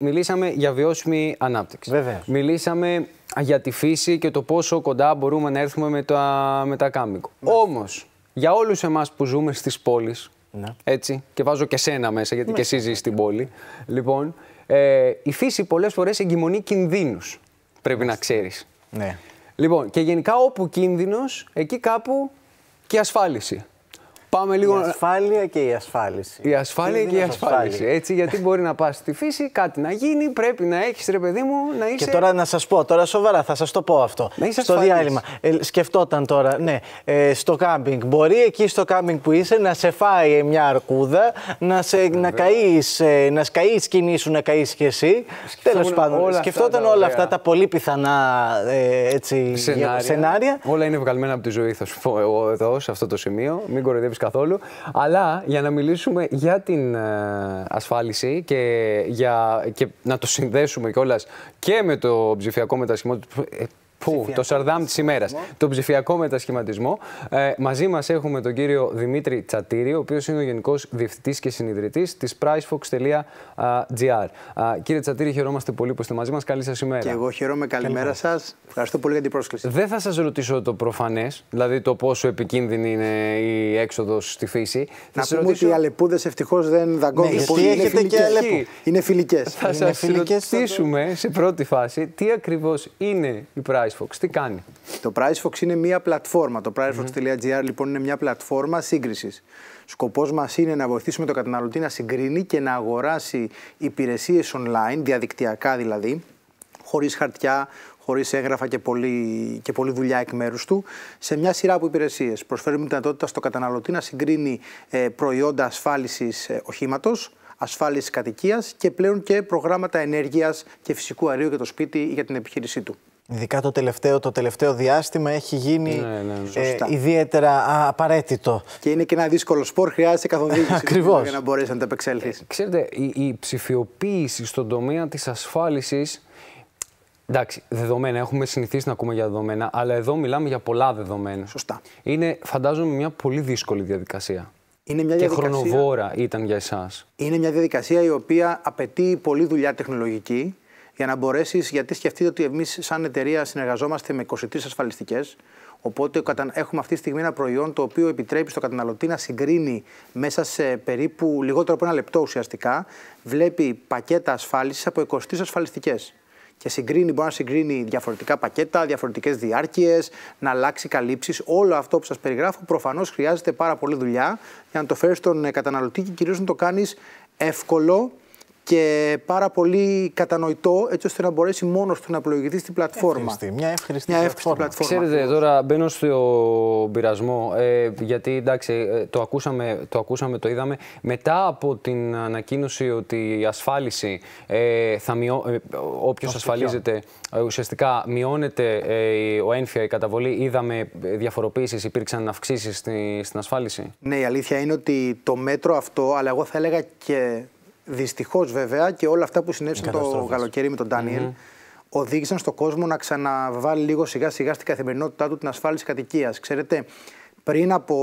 Μιλήσαμε για βιώσιμη ανάπτυξη. Μιλήσαμε για τη φύση και το πόσο κοντά μπορούμε να έρθουμε με τα, με τα ναι. Όμως, για όλους εμάς που ζούμε στις πόλεις, ναι. έτσι, και βάζω και σένα μέσα γιατί και ναι. εσύ ζεις στην πόλη, λοιπόν, ε, η φύση πολλές φορές εγκυμονεί κινδύνους, πρέπει να ξέρεις. Ναι. Λοιπόν, και γενικά όπου κίνδυνος, εκεί κάπου και ασφάλιση. Πάμε λίγο... Η ασφάλεια και η ασφάλιση. Η ασφάλεια και η ασφάλιση. Έτσι, γιατί μπορεί να πας στη φύση, κάτι να γίνει, πρέπει να έχεις ρε παιδί μου να είσαι. Και τώρα να σας πω, τώρα σοβαρά, θα σας το πω αυτό. Να είσαι στο διάλειμμα. Ε, σκεφτόταν τώρα, ναι, ε, στο κάμπινγκ. Μπορεί εκεί στο κάμπινγκ που είσαι να σε φάει μια αρκούδα, να, σε, να καείς ε, να σκαεί η σου, να καείς και εσύ. Τέλος πάντων, σκεφτόταν όλα αυτά τα πολύ πιθανά ε, έτσι, σενάρια. σενάρια. Όλα είναι βγαλμένα από τη ζωή, θα σου πω εγώ εδώ, σε αυτό το σημείο. Μην κοροϊδεύεις καθόλου. Αλλά για να μιλήσουμε για την ε, ασφάλιση και, για, και να το συνδέσουμε κιόλας και με το ψηφιακό μετασχηματισμό ε, Πού, το Σαρδάμ της ημέρας. Το ψηφιακό μετασχηματισμό. Ε, μαζί μας έχουμε τον κύριο Δημήτρη Τσατήρη, ο οποίος είναι ο Γενικός Διευθυντής και Συνειδητής της pricefox.gr. Κύριε Τσατήρη, χαιρόμαστε πολύ που είστε μαζί μας. Καλή σας ημέρα. Και εγώ χαιρόμαι. Καλημέρα σας. Ευχαριστώ πολύ για την πρόσκληση. Δεν θα σας ρωτήσω το προφανές, δηλαδή το πόσο επικίνδυνη είναι η έξοδος στη φύση. Να πούμε ρωτήσω... ότι οι αλεπούδες ευτυχώς δεν δαγκώνουν ναι, πολύ. Είναι Και αλεπού. είναι φιλικές. Θα σα ρωτήσουμε σε πρώτη φάση τι ακριβώς είναι η price το PriceFox είναι μια πλατφόρμα. Το PriceFox.gr λοιπόν είναι μια πλατφόρμα σύγκρισης. Σκοπός μας είναι να βοηθήσουμε τον καταναλωτή να συγκρίνει και να αγοράσει υπηρεσίες online, διαδικτυακά δηλαδή, χωρίς χαρτιά, χωρίς έγγραφα και πολλή, και δουλειά εκ μέρους του, σε μια σειρά από υπηρεσίες. Προσφέρουμε τη δυνατότητα στο καταναλωτή να συγκρίνει ε, προϊόντα ασφάλισης ε, οχήματος, ασφάλισης κατοικίας και πλέον και προγράμματα ενέργειας και φυσικού αερίου για το σπίτι ή για την επιχείρησή του. Ειδικά το τελευταίο, το τελευταίο διάστημα έχει γίνει ναι, ναι, ναι. Ε, ιδιαίτερα απαραίτητο. Και είναι και ένα δύσκολο σπορ, χρειάζεται καθοδήγηση για να μπορέσει να τα Ε, ξέρετε, η, η ψηφιοποίηση στον τομέα της ασφάλισης. Εντάξει, δεδομένα, έχουμε συνηθίσει να ακούμε για δεδομένα, αλλά εδώ μιλάμε για πολλά δεδομένα. Σωστά. Είναι, φαντάζομαι, μια πολύ δύσκολη διαδικασία. Είναι μια και χρονοβόρα ήταν για εσάς. Είναι μια διαδικασία η οποία απαιτεί πολλή δουλειά τεχνολογική για να μπορέσεις, γιατί σκεφτείτε ότι εμείς, σαν εταιρεία, συνεργαζόμαστε με 23 ασφαλιστικές. Οπότε έχουμε αυτή τη στιγμή ένα προϊόν το οποίο επιτρέπει στο καταναλωτή να συγκρίνει μέσα σε περίπου λιγότερο από ένα λεπτό ουσιαστικά. Βλέπει πακέτα ασφάλισης από 23 ασφαλιστικές. Και συγκρίνει, μπορεί να συγκρίνει διαφορετικά πακέτα, διαφορετικές διάρκειες, να αλλάξει καλύψεις. Όλο αυτό που σας περιγράφω προφανώς χρειάζεται πάρα πολύ δουλειά για να το φέρεις στον καταναλωτή και κυρίως να το κάνεις εύκολο και πάρα πολύ κατανοητό έτσι ώστε να μπορέσει μόνος του να πλοηγηθεί στην πλατφόρμα. μια εύχριστη, μια πλατφόρμα. Ξέρετε, τώρα μπαίνω στο πειρασμό. Ε, γιατί εντάξει, ε, το ακούσαμε, το ακούσαμε, το είδαμε. Μετά από την ανακοίνωση ότι η ασφάλιση ε, θα μειώ... Ε, όποιος ασφαλίζεται ε, ουσιαστικά μειώνεται ε, ο ένφια η καταβολή. Είδαμε διαφοροποίησεις, υπήρξαν αυξήσεις στην ασφάλιση. Ναι, η αλήθεια είναι ότι το μέτρο αυτό, αλλά εγώ θα έλεγα και Δυστυχώς βέβαια και όλα αυτά που συνέβησαν το καλοκαίρι με τον ντανιελ οδήγησαν στον κόσμο να ξαναβάλει λίγο σιγά σιγά στην καθημερινότητά του την ασφάλιση κατοικίας. Ξέρετε, πριν από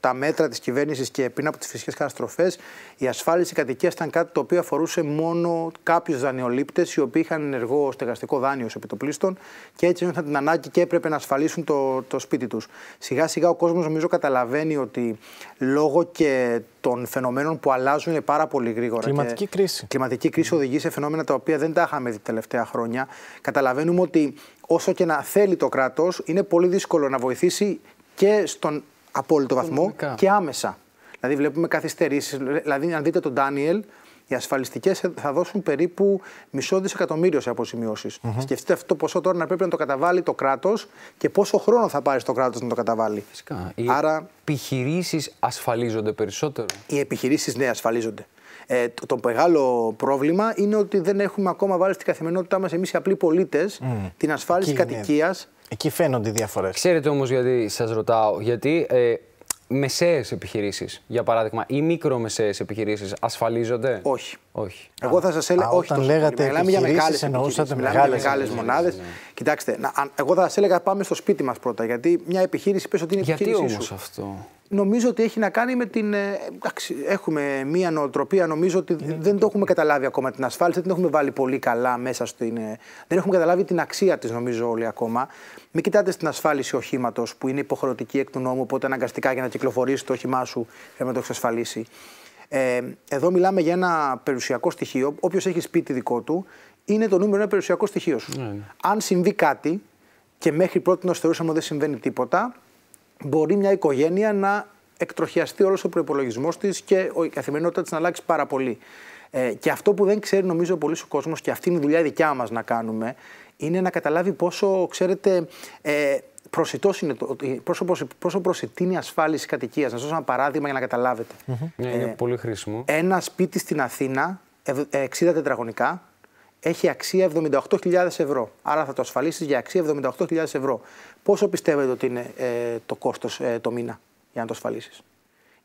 τα μέτρα της κυβέρνησης και πριν από τις φυσικές καταστροφές, η ασφάλιση κατοικίας ήταν κάτι το οποίο αφορούσε μόνο κάποιους δανειολήπτες, οι οποίοι είχαν ενεργό στεγαστικό δάνειο σε επιτοπλίστων και έτσι ένιωθαν την ανάγκη και έπρεπε να ασφαλίσουν το, το σπίτι τους. Σιγά σιγά ο κόσμος νομίζω καταλαβαίνει ότι λόγω και των φαινομένων που αλλάζουν πάρα πολύ γρήγορα. Κλιματική κρίση. Κλιματική κρίση οδηγεί σε φαινόμενα τα οποία δεν τα είχαμε δει τελευταία χρόνια. Καταλαβαίνουμε ότι όσο και να θέλει το κράτος, είναι πολύ δύσκολο να βοηθήσει και στον απόλυτο βαθμό και άμεσα. Δηλαδή βλέπουμε καθυστερήσεις. Δηλαδή, αν δείτε τον Ντάνιελ, οι ασφαλιστικές θα δώσουν περίπου μισό δισεκατομμύριο σε αποσημειώσεις. Σκεφτείτε αυτό το ποσό τώρα να πρέπει να το καταβάλει το κράτος και πόσο χρόνο θα πάρει το κράτος να το καταβάλει. Φυσικά. Οι Άρα... επιχειρήσεις ασφαλίζονται περισσότερο. Οι επιχειρήσεις, ναι, ασφαλίζονται. Ε, το, μεγάλο πρόβλημα είναι ότι δεν έχουμε ακόμα βάλει στην καθημερινότητά μας εμείς οι απλοί πολίτες την ασφάλιση κατοικίας Εκεί φαίνονται οι διαφορές. Ξέρετε όμως γιατί σας ρωτάω, γιατί ε, μεσαίες επιχειρήσεις, για παράδειγμα, ή μικρομεσαίες επιχειρήσεις ασφαλίζονται. Όχι. όχι. Εγώ θα σας έλεγα. Α, όχι, όταν λέγατε μιλάμε για μεγάλες εννοούσατε μεγάλε μονάδες. Ναι. Κοιτάξτε, να, εγώ θα σας έλεγα πάμε στο σπίτι μας πρώτα. Γιατί μια επιχείρηση πες ότι είναι επιχείρηση. Γιατί όμω αυτό νομίζω ότι έχει να κάνει με την. εχουμε έχουμε μία νοοτροπία. Νομίζω δεν το έχουμε καταλάβει ακόμα την ασφάλιση, δεν την έχουμε βάλει πολύ καλά μέσα στην. Ε, δεν έχουμε καταλάβει την αξία της, νομίζω, όλοι ακόμα. Μην κοιτάτε στην ασφάλιση οχήματος που είναι υποχρεωτική εκ του νόμου, οπότε αναγκαστικά για να κυκλοφορήσει το όχημά σου πρέπει να το εξασφαλίσει. Ε, εδώ μιλάμε για ένα περιουσιακό στοιχείο. Όποιος έχει σπίτι δικό του, είναι το νούμερο ένα περιουσιακό στοιχείο σου. Ναι. Αν συμβεί κάτι και μέχρι πρώτη θεωρούσαμε ότι δεν συμβαίνει τίποτα, μπορεί μια οικογένεια να εκτροχιαστεί όλος ο προπολογισμό της και η καθημερινότητά της να αλλάξει πάρα πολύ. Ε, και αυτό που δεν ξέρει νομίζω πολύ ο κόσμος, και αυτή είναι η δουλειά δικιά μας να κάνουμε, είναι να καταλάβει πόσο, ξέρετε, ε, είναι το, πόσο, πόσο προσιτή είναι η ασφάλιση κατοικίας. Να σας δώσω ένα παράδειγμα για να καταλάβετε. Ναι, είναι ε, πολύ χρήσιμο. Ένα σπίτι στην Αθήνα, 60 ε, τετραγωνικά, έχει αξία 78.000 ευρώ. Άρα θα το ασφαλίσεις για αξία 78.000 ευρώ. Πόσο πιστεύετε ότι είναι ε, το κόστος ε, το μήνα για να το ασφαλίσεις,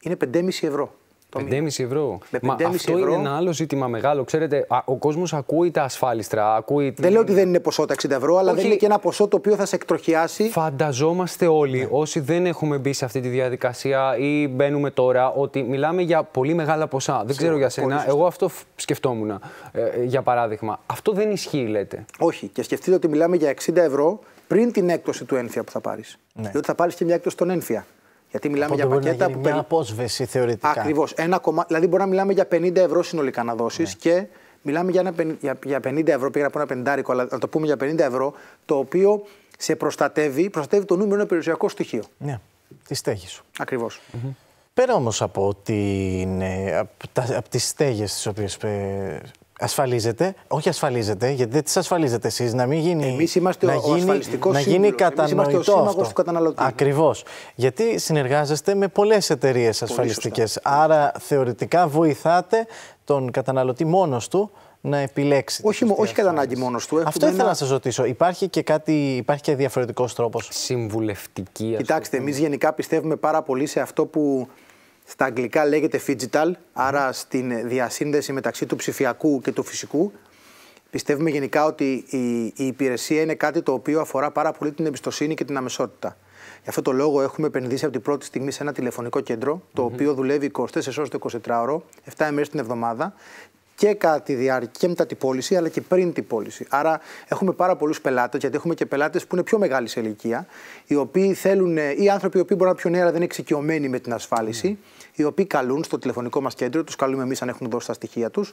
Είναι 5,5 ευρώ. 5,5 ευρώ. Μα αυτό είναι ένα άλλο ζήτημα μεγάλο. Ξέρετε, ο κόσμος ακούει τα ασφάλιστρα. Ακούει... Δεν λέω ότι δεν είναι ποσό τα 60 ευρώ, αλλά Όχι... δεν είναι και ένα ποσό το οποίο θα σε εκτροχιάσει. Φανταζόμαστε όλοι, ναι. όσοι δεν έχουμε μπει σε αυτή τη διαδικασία ή μπαίνουμε τώρα, ότι μιλάμε για πολύ μεγάλα ποσά. Δεν ξέρω για σένα. Εγώ αυτό σκεφτόμουν, ε, ε, για παράδειγμα. Αυτό δεν ισχύει, λέτε. Όχι. Και σκεφτείτε ότι μιλάμε για 60 ευρώ πριν την έκπτωση του ένφια που θα πάρεις. Ναι. Διότι θα πάρεις και μια έκπτωση των ένφια. Γιατί μιλάμε Οπότε για πακέτα να που. Μια απόσβεση θεωρητικά. Ακριβώς. Δηλαδή, μπορεί να μιλάμε για 50 ευρώ συνολικά να δώσεις ναι. και μιλάμε για, ένα, για 50 ευρώ. Πήγα από ένα πεντάρικο, αλλά να το πούμε για 50 ευρώ, το οποίο σε προστατεύει, προστατεύει το νούμερο ένα περιουσιακό στοιχείο. Ναι. Τη στέγη σου. Ακριβώς. Πέρα όμως από, από, ε, από τις στέγες οποίες ε, ασφαλίζεται, όχι ασφαλίζεται, γιατί δεν τις ασφαλίζετε εσείς, να μην γίνει. Εμείς είμαστε να ο γίνει, ασφαλιστικός Να γίνει κατανοητό. του καταναλωτή. Ακριβώς. Γιατί συνεργάζεστε με πολλές εταιρείες ασφαλιστικέ. Άρα θεωρητικά βοηθάτε τον καταναλωτή μόνος του να επιλέξει. Όχι, όχι κατά ανάγκη μόνος του. Αυτό ήθελα να σας ρωτήσω. Υπάρχει και, κάτι, υπάρχει και διαφορετικός τρόπος. Συμβουλευτική. Κοιτάξτε, εμείς γενικά πιστεύουμε πάρα πολύ σε αυτό που στα αγγλικά λέγεται digital, άρα στην διασύνδεση μεταξύ του ψηφιακού και του φυσικού. Πιστεύουμε γενικά ότι η, η υπηρεσία είναι κάτι το οποίο αφορά πάρα πολύ την εμπιστοσύνη και την αμεσότητα. Γι' αυτό το λόγο έχουμε επενδύσει από την πρώτη στιγμή σε ένα τηλεφωνικό κέντρο, το οποίο δουλεύει 24 ώρες το 24ωρο, 7 μέρε την εβδομάδα και κατά τη διάρκεια μετά την πώληση, αλλά και πριν την πώληση. Άρα έχουμε πάρα πολλούς πελάτες, γιατί έχουμε και πελάτες που είναι πιο μεγάλη σε ηλικία, οι οποίοι θέλουν, ε, ή άνθρωποι οι οποίοι μπορεί να είναι πιο νέα, αλλά δεν είναι εξοικειωμένοι με την ασφάλιση, οι οποίοι καλούν στο τηλεφωνικό μας κέντρο, τους καλούμε εμείς αν έχουν δώσει τα στοιχεία τους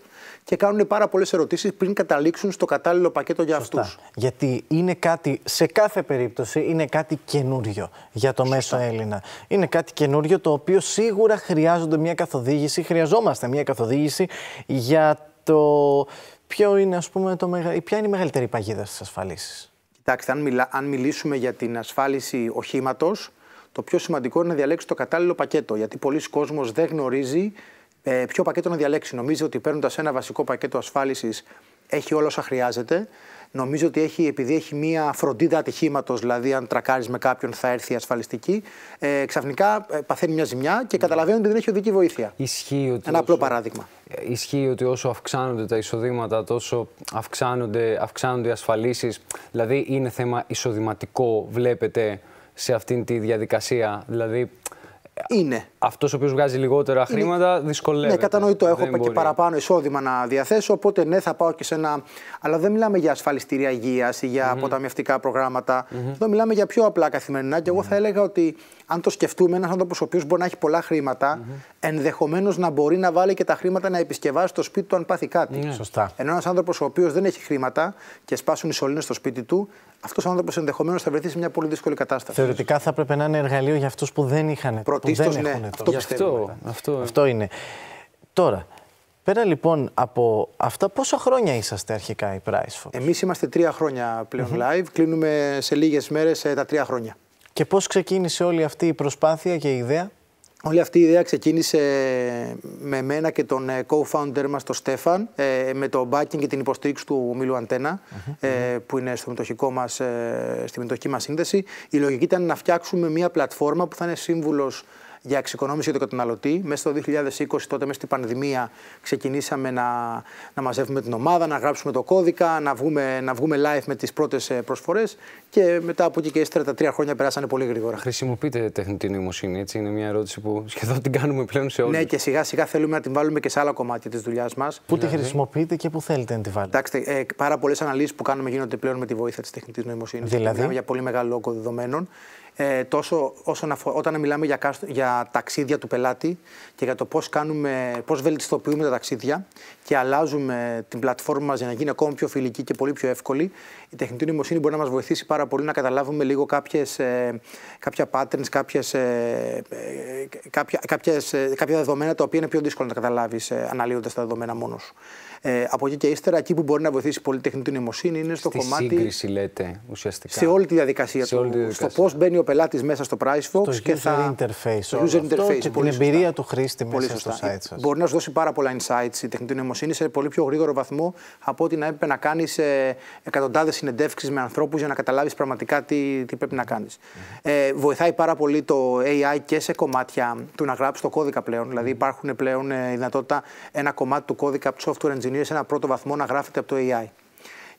και κάνουν πάρα πολλές ερωτήσεις πριν καταλήξουν στο κατάλληλο πακέτο για αυτούς. Γιατί είναι κάτι, σε κάθε περίπτωση, είναι κάτι καινούριο για το μέσο Έλληνα. Είναι κάτι καινούριο το οποίο σίγουρα χρειάζονται μια καθοδήγηση, χρειαζόμαστε μια καθοδήγηση για το ποιο είναι, ας πούμε, το μεγα... ποια είναι η μεγαλύτερη παγίδα στις ασφαλίσεις. Κοιτάξτε, αν, αν μιλήσουμε για την ασφάλιση οχήματος, το πιο σημαντικό είναι να διαλέξει το κατάλληλο πακέτο. Γιατί πολλοί κόσμος δεν γνωρίζει ε, ποιο πακέτο να διαλέξει. Νομίζει ότι παίρνοντας ένα βασικό πακέτο ασφάλισης έχει όλα όσα χρειάζεται. Νομίζω ότι έχει, επειδή έχει μία φροντίδα ατυχήματος, δηλαδή αν τρακάρεις με κάποιον θα έρθει η ασφαλιστική, ε, ξαφνικά ε, παθαίνει μια ζημιά και ναι. καταλαβαίνει ότι δεν έχει οδική βοήθεια. Ισχύει ότι. Ένα όσο, απλό παράδειγμα. Ε, ισχύει ότι όσο αυξάνονται τα εισοδήματα, τόσο αυξάνονται, αυξάνονται οι ασφαλίσεις. Δηλαδή είναι θέμα εισοδηματικό, βλέπετε, σε αυτήν τη διαδικασία. Δηλαδή είναι. Αυτός ο οποίος βγάζει λιγότερα χρήματα είναι... δυσκολεύεται. Ναι, κατανοητό. Έχω και παραπάνω εισόδημα να διαθέσω. Οπότε ναι, θα πάω και σε ένα. Αλλά δεν μιλάμε για ασφαλιστήρια υγείας ή για mm αποταμιευτικά προγράμματα. Mm Εδώ μιλάμε για πιο απλά καθημερινά. Και εγώ θα έλεγα ότι αν το σκεφτούμε, ένας άνθρωπος ο οποίος μπορεί να έχει πολλά χρήματα, ενδεχομένως να μπορεί να βάλει και τα χρήματα να επισκευάσει το σπίτι του αν πάθει ναι. Σωστά. Ενώ ένας άνθρωπος ο οποίος δεν έχει χρήματα και σπάσουν οι σωλήνες στο σπίτι του, αυτός ο άνθρωπος ενδεχομένως θα βρεθεί σε μια πολύ δύσκολη κατάσταση. Θεωρητικά θα έπρεπε να είναι εργαλείο για αυτούς που δεν είχαν. Πρωτίστω ναι. Έχουν αυτό, το. αυτό, αυτό, αυτό είναι. Τώρα, Πέρα λοιπόν από αυτά, πόσα χρόνια είσαστε αρχικά η Price Fox? Εμείς είμαστε τρία χρόνια πλέον live, κλείνουμε σε λίγες μέρες ε, τα τρία χρόνια. Και πώς ξεκίνησε όλη αυτή η προσπάθεια και η ιδέα. Όλη αυτή η ιδέα ξεκίνησε με μένα και τον ε, co-founder μας, τον Στέφαν, ε, με το backing και την υποστήριξη του Μήλου αντενα ε, που είναι στο στη μετοχική μας σύνδεση. Η λογική ήταν να φτιάξουμε μια πλατφόρμα που θα είναι σύμβουλος για εξοικονόμηση του καταναλωτή. Μέσα στο 2020, τότε μέσα στην πανδημία, ξεκινήσαμε να, να μαζεύουμε την ομάδα, να γράψουμε το κώδικα, να βγούμε, να βγούμε live με τις πρώτες προσφορές και μετά από εκεί και ύστερα τα τρία χρόνια περάσανε πολύ γρήγορα. Χρησιμοποιείτε τεχνητή νοημοσύνη, έτσι. Είναι μια ερώτηση που σχεδόν την κάνουμε πλέον σε όλους. Ναι, και σιγά σιγά θέλουμε να την βάλουμε και σε άλλα κομμάτια της δουλειάς μας. Πού τη δηλαδή. χρησιμοποιείτε και πού θέλετε να τη βάλετε. Κοιτάξτε, ε, πάρα πολλές αναλύσεις που κάνουμε γίνονται πλέον με τη βοήθεια της τεχνητής νοημοσύνης. Δηλαδή. για πολύ μεγάλο λογο δεδομένων. Ε, τόσο όσον όταν μιλάμε για, για ταξίδια του πελάτη και για το πώς πώς βελτιστοποιούμε τα ταξίδια και αλλάζουμε την πλατφόρμα μας για να γίνει ακόμα πιο φιλική και πολύ πιο εύκολη, η τεχνητή νοημοσύνη μπορεί να μας βοηθήσει πάρα πολύ να καταλάβουμε λίγο κάποιες, ε, κάποια patterns, κάποιες, ε, ε, κάποια, κάποιες, κάποια δεδομένα τα οποία είναι πιο δύσκολο να τα καταλάβεις αναλύοντας τα δεδομένα μόνος σου. Ε, από εκεί και ύστερα, εκεί που μπορεί να βοηθήσει πολύ τεχνητή νοημοσύνη είναι στο Στη κομμάτι. σύγκριση, λέτε ουσιαστικά. Σε όλη τη διαδικασία του. Τη διαδικασία. Στο πώς μπαίνει ο πελάτης μέσα στο PriceFox και user θα. Interface, στο user interface. Και την εμπειρία του χρήστη πολύ σωστά. στο site σας. Μπορεί να σου δώσει πάρα πολλά insights η τεχνητή νοημοσύνη σε πολύ πιο γρήγορο βαθμό από ότι να έπρεπε να κάνεις ε, εκατοντάδες συνεντεύξεις με ανθρώπους για να καταλάβεις πραγματικά τι, τι πρέπει να κάνεις. Mm-hmm. Ε, βοηθάει πάρα πολύ το AI και σε κομμάτια του να γράψεις το κώδικα πλέον. Δηλαδή υπάρχουν πλέον ε, η δυνατότητα ένα κομμάτι του κώδικα από software engineering ταινίε σε ένα πρώτο βαθμό να γράφεται από το AI.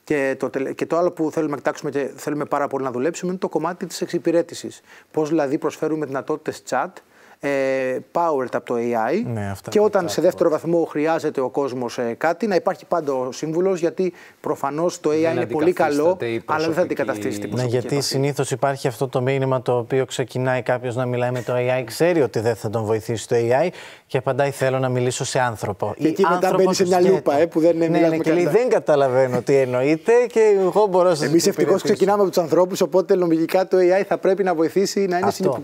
Και το, και το άλλο που θέλουμε να κοιτάξουμε και θέλουμε πάρα πολύ να δουλέψουμε είναι το κομμάτι της εξυπηρέτησης. Πώς δηλαδή προσφέρουμε δυνατότητες chat ε, powered από το AI ναι, και όταν σε δεύτερο βαθμό χρειάζεται ο κόσμος ε, κάτι να υπάρχει πάντα ο σύμβουλος γιατί προφανώς το AI είναι πολύ καλό αλλά δεν θα αντικαταστήσει την ναι, προσωπική Ναι γιατί συνήθως υπάρχει αυτό το μήνυμα το οποίο ξεκινάει κάποιος να μιλάει με το AI ξέρει ότι δεν θα τον βοηθήσει το AI και απαντάει θέλω να μιλήσω σε άνθρωπο. Και εκεί μετά μπαίνει σε μια λούπα ε, που δεν ναι, ναι, και δεν καταλαβαίνω τι εννοείται και εγώ μπορώ να σας Εμείς ευτυχώς ξεκινάμε από τους ανθρώπους, οπότε λογικά το AI θα πρέπει να βοηθήσει να είναι Αυτό.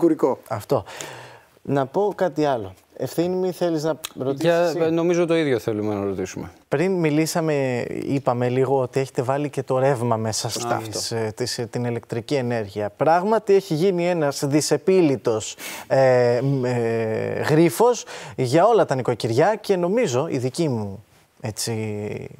Αυτό. Να πω κάτι άλλο. Ευθύνη, θέλεις να ρωτήσεις. νομίζω το ίδιο θέλουμε να ρωτήσουμε. Πριν μιλήσαμε, είπαμε λίγο ότι έχετε βάλει και το ρεύμα μέσα στις, ε, ε, την ηλεκτρική ενέργεια. Πράγματι έχει γίνει ένας δυσεπίλητος ε, ε, γρίφος για όλα τα νοικοκυριά και νομίζω η δική μου έτσι,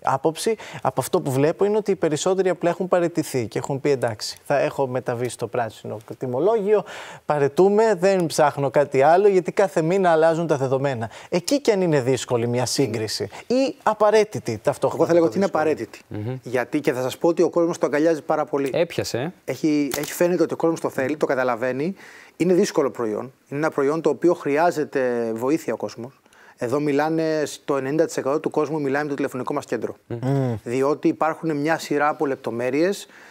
άποψη. Από αυτό που βλέπω είναι ότι οι περισσότεροι απλά έχουν παρετηθεί και έχουν πει εντάξει, θα έχω μεταβεί στο πράσινο τιμολόγιο, παρετούμε, δεν ψάχνω κάτι άλλο, γιατί κάθε μήνα αλλάζουν τα δεδομένα. Εκεί και αν είναι δύσκολη μια σύγκριση ή απαραίτητη ταυτόχρονα. Εγώ θα λέγω ότι είναι απαραίτητη. Γιατί και θα σας πω ότι ο κόσμος το αγκαλιάζει πάρα πολύ. Έπιασε. Ε. Έχει, έχει φαίνεται ότι ο κόσμος το θέλει, το καταλαβαίνει. Είναι δύσκολο προϊόν. Είναι ένα προϊόν το οποίο χρειάζεται βοήθεια ο κόσμος. Εδώ μιλάνε στο 90% του κόσμου μιλάει με το τηλεφωνικό μας κέντρο. Διότι υπάρχουν μια σειρά από λεπτομέρειες,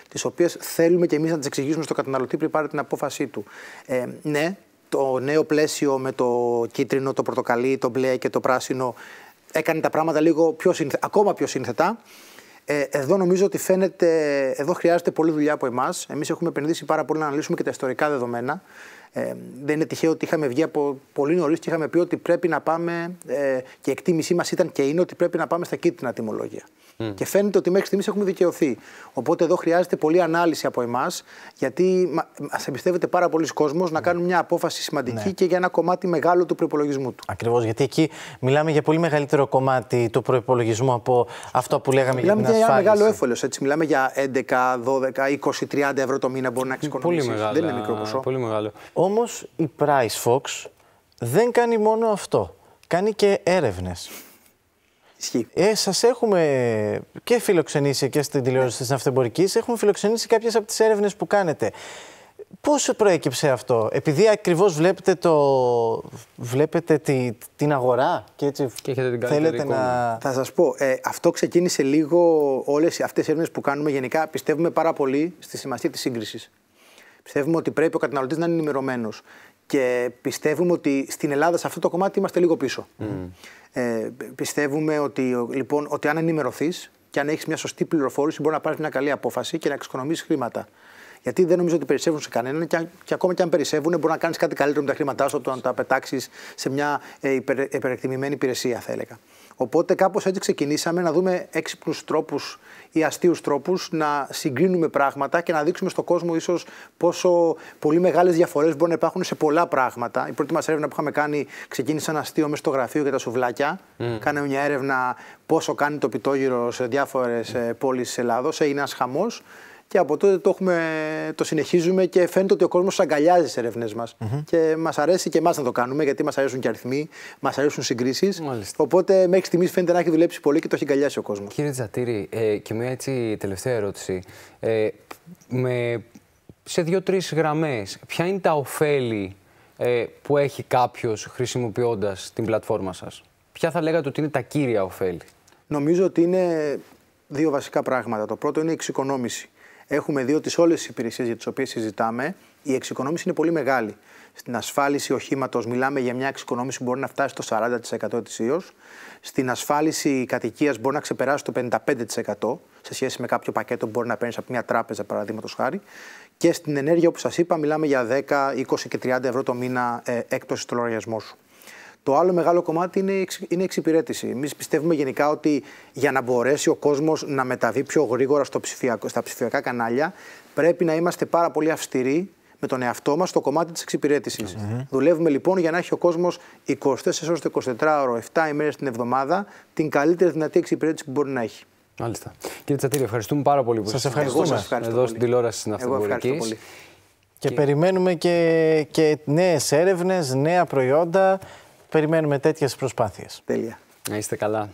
τις οποίες θέλουμε και εμείς να τις εξηγήσουμε στο καταναλωτή πριν πάρει την απόφασή του. Ε, ναι, το νέο πλαίσιο με το κίτρινο, το πορτοκαλί, το μπλε και το πράσινο έκανε τα πράγματα λίγο πιο ακόμα πιο σύνθετα. Ε, εδώ νομίζω ότι φαίνεται, εδώ χρειάζεται πολλή δουλειά από εμάς. Εμείς έχουμε επενδύσει πάρα πολύ να αναλύσουμε και τα ιστορικά δεδομένα. Ε, δεν είναι τυχαίο ότι είχαμε βγει από πολύ νωρίς και είχαμε πει ότι πρέπει να πάμε ε, και η εκτίμησή μας ήταν και είναι ότι πρέπει να πάμε στα κίτρινα τιμολόγια. Mm. Και φαίνεται ότι μέχρι στιγμής έχουμε δικαιωθεί. Οπότε εδώ χρειάζεται πολλή ανάλυση από εμάς, γιατί μα εμπιστεύεται πάρα πολλοί κόσμος mm. να κάνουν μια απόφαση σημαντική ναι. και για ένα κομμάτι μεγάλο του προπολογισμού του. Ακριβώς, γιατί εκεί μιλάμε για πολύ μεγαλύτερο κομμάτι του προπολογισμού από αυτό που λέγαμε μιλάμε για την ασφάλιση. Μιλάμε για ένα μεγάλο έφολο. Έτσι. Μιλάμε για 11, 12, 20, 30 ευρώ το μήνα μπορεί να εξοικονομήσει. Δεν είναι μικρό ε, ποσό. Πολύ μεγάλο. Όμως η Price Fox δεν κάνει μόνο αυτό. Κάνει και έρευνες. Ε, Σας έχουμε και φιλοξενήσει και στην τηλεόραση της Ναυτεμπορικής. Έχουμε φιλοξενήσει κάποιες από τις έρευνες που κάνετε. Πώς προέκυψε αυτό, Επειδή ακριβώς βλέπετε, το... βλέπετε την αγορά και έτσι θέλετε να. Θα σας πω, ε, αυτό ξεκίνησε λίγο όλες αυτές οι έρευνες που κάνουμε. Γενικά πιστεύουμε πάρα πολύ στη σημασία της σύγκρισης. Πιστεύουμε ότι πρέπει ο καταναλωτής να είναι ενημερωμένος. Και πιστεύουμε ότι στην Ελλάδα σε αυτό το κομμάτι είμαστε λίγο πίσω. Mm. Ε, πιστεύουμε ότι, λοιπόν, ότι αν ενημερωθείς και αν έχεις μια σωστή πληροφόρηση, μπορεί να πάρεις μια καλή απόφαση και να εξοικονομήσεις χρήματα. Γιατί δεν νομίζω ότι περισσεύουν σε κανέναν και, και ακόμα και αν περισσεύουν, μπορεί να κάνεις κάτι καλύτερο με τα χρήματά σου από να τα πετάξεις σε μια ε, υπερεκτιμημένη υπηρεσία, θα έλεγα. Οπότε κάπως έτσι ξεκινήσαμε να δούμε έξυπνους τρόπους ή αστείους τρόπους να συγκρίνουμε πράγματα και να δείξουμε στον κόσμο ίσως πόσο πολύ μεγάλες διαφορές μπορούν να υπάρχουν σε πολλά πράγματα. Η πρώτη μας έρευνα που είχαμε κάνει ξεκίνησε ένα αστείο μέσα στο γραφείο για τα σουβλάκια. Mm. Κάναμε μια έρευνα πόσο κάνει το πιτόγυρο σε διάφορες mm. Ε, πόλεις της Ελλάδος. Έγινε ένας χαμός. Και από τότε το, συνεχίζουμε και φαίνεται ότι ο κόσμος αγκαλιάζει τις ερευνές μας. Και μας αρέσει και εμάς να το κάνουμε, γιατί μας αρέσουν και αριθμοί, μας αρέσουν συγκρίσεις. Οπότε μέχρι στιγμής φαίνεται να έχει δουλέψει πολύ και το έχει αγκαλιάσει ο κόσμος. Κύριε Τζατήρη, ε, και μια έτσι τελευταία ερώτηση. Ε, με, σε δύο-τρει γραμμές, ποια είναι τα ωφέλη ε, που έχει κάποιος χρησιμοποιώντας την πλατφόρμα σας, Ποια θα λέγατε ότι είναι τα κύρια ωφέλη. Νομίζω ότι είναι δύο βασικά πράγματα. Το πρώτο είναι η εξοικονόμηση έχουμε δει ότι σε όλες τις υπηρεσίες για τις οποίες συζητάμε η εξοικονόμηση είναι πολύ μεγάλη. Στην ασφάλιση οχήματος μιλάμε για μια εξοικονόμηση που μπορεί να φτάσει στο 40% ετησίω. Στην ασφάλιση κατοικίας μπορεί να ξεπεράσει το 55% σε σχέση με κάποιο πακέτο που μπορεί να παίρνεις από μια τράπεζα, παραδείγματος χάρη. Και στην ενέργεια, όπως σας είπα, μιλάμε για 10, 20 και 30 ευρώ το μήνα ε, έκπτωση στο λογαριασμό σου. Το άλλο μεγάλο κομμάτι είναι, είναι η εξυπηρέτηση. Εμείς πιστεύουμε γενικά ότι για να μπορέσει ο κόσμος να μεταβεί πιο γρήγορα στο ψηφιακό, στα ψηφιακά κανάλια, πρέπει να είμαστε πάρα πολύ αυστηροί με τον εαυτό μας στο κομμάτι της εξυπηρετηση Δουλεύουμε λοιπόν για να έχει ο κόσμος 24 το 24 ώρο, 7 ημέρες την εβδομάδα, την καλύτερη δυνατή εξυπηρέτηση που μπορεί να έχει. Μάλιστα. Κύριε Τσατήρη, ευχαριστούμε πάρα πολύ που σας ευχαριστούμε. εδώ πολύ. στην τηλεόραση στην Και, και περιμένουμε και, και νέες έρευνες, νέα προϊόντα Περιμένουμε τέτοιες προσπάθειες. Τέλεια. Να είστε καλά.